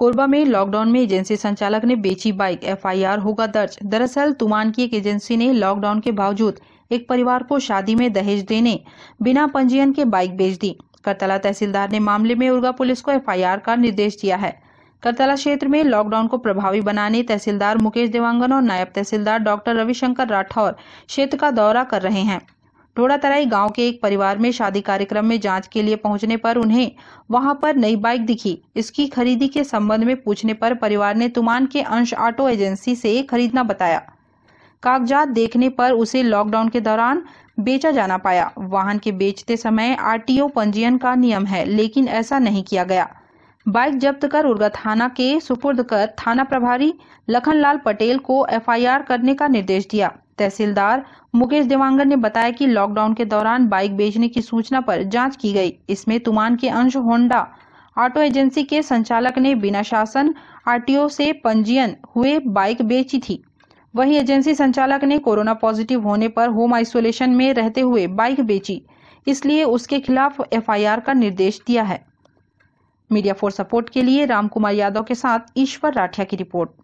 कोरबा में लॉकडाउन में एजेंसी संचालक ने बेची बाइक एफआईआर होगा दर्ज दरअसल तुमान की एक एजेंसी ने लॉकडाउन के बावजूद एक परिवार को शादी में दहेज देने बिना पंजीयन के बाइक बेच दी करतला तहसीलदार ने मामले में उर्गा पुलिस को एफआईआर का निर्देश दिया है करतला क्षेत्र में लॉकडाउन को प्रभावी बनाने तहसीलदार मुकेश देवांगन और नायब तहसीलदार डॉक्टर रविशंकर राठौर क्षेत्र का दौरा कर रहे हैं तराई गांव के एक परिवार में शादी कार्यक्रम में जांच के लिए पहुंचने पर उन्हें वहां पर नई बाइक दिखी इसकी खरीदी के संबंध में पूछने पर परिवार ने तुमान के अंश ऑटो एजेंसी से खरीदना बताया कागजात देखने पर उसे लॉकडाउन के दौरान बेचा जाना पाया वाहन के बेचते समय आरटीओ पंजीयन का नियम है लेकिन ऐसा नहीं किया गया बाइक जब्त कर उर्गा थाना के सुपुर्द कर थाना प्रभारी लखनलाल पटेल को एफआईआर करने का निर्देश दिया तहसीलदार मुकेश देवांगन ने बताया कि लॉकडाउन के दौरान बाइक बेचने की सूचना पर जांच की गई इसमें तुमान के अंश होंडा ऑटो एजेंसी के संचालक ने बिना शासन आरटीओ से पंजीयन हुए बाइक बेची थी वही एजेंसी संचालक ने कोरोना पॉजिटिव होने पर होम आइसोलेशन में रहते हुए बाइक बेची इसलिए उसके खिलाफ एफआईआर का निर्देश दिया है मीडिया फोर सपोर्ट के लिए रामकुमार यादव के साथ ईश्वर राठिया की रिपोर्ट